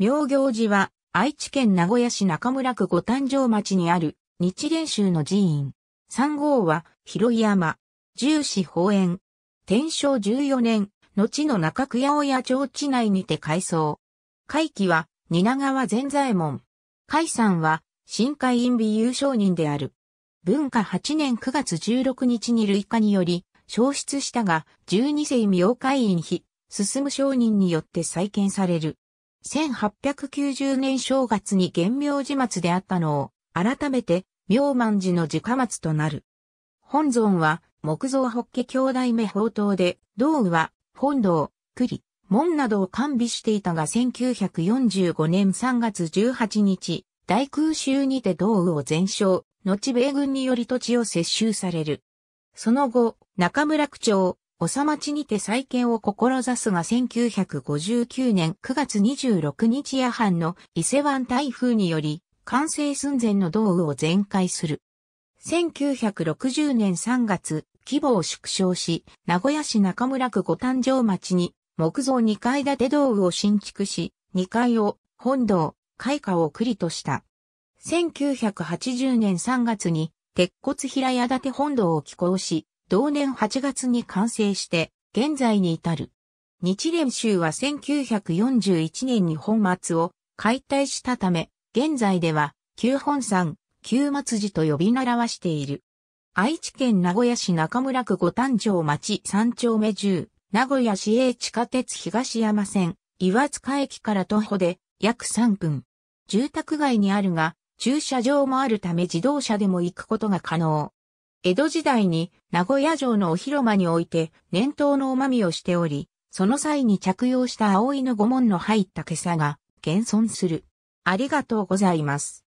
妙行寺は、愛知県名古屋市中村区五誕生町にある、日蓮宗の寺院。三号は、広山、十四方園。天正14年、後の中区八百屋町地内にて改装。会期は、蜷川善左衛門。海んは、新海院美優商人である。文化8年9月16日に累化により、消失したが、12世妙海院碑、進む商人によって再建される。1890年正月に原名字末であったのを、改めて、明満寺の家末となる。本尊は、木造北家兄弟目宝刀で、道具は、本堂、栗、門などを完備していたが1945年3月18日、大空襲にて道具を全焼、後米軍により土地を接収される。その後、中村区長、長町にて再建を志すが1959年9月26日夜半の伊勢湾台風により、完成寸前の道具を全開する。1960年3月、規模を縮小し、名古屋市中村区五誕生町に木造2階建て道具を新築し、2階を本堂、開花を栗とした。1980年3月に鉄骨平屋建て本堂を寄港し、同年8月に完成して、現在に至る。日蓮宗は1941年に本松を解体したため、現在では、旧本山、旧松寺と呼び習わしている。愛知県名古屋市中村区五丹町町三丁目10、名古屋市営地下鉄東山線、岩塚駅から徒歩で約3分。住宅街にあるが、駐車場もあるため自動車でも行くことが可能。江戸時代に名古屋城のお広間において年頭のおまみをしており、その際に着用した葵の御紋の入った袈裟が現存する。ありがとうございます。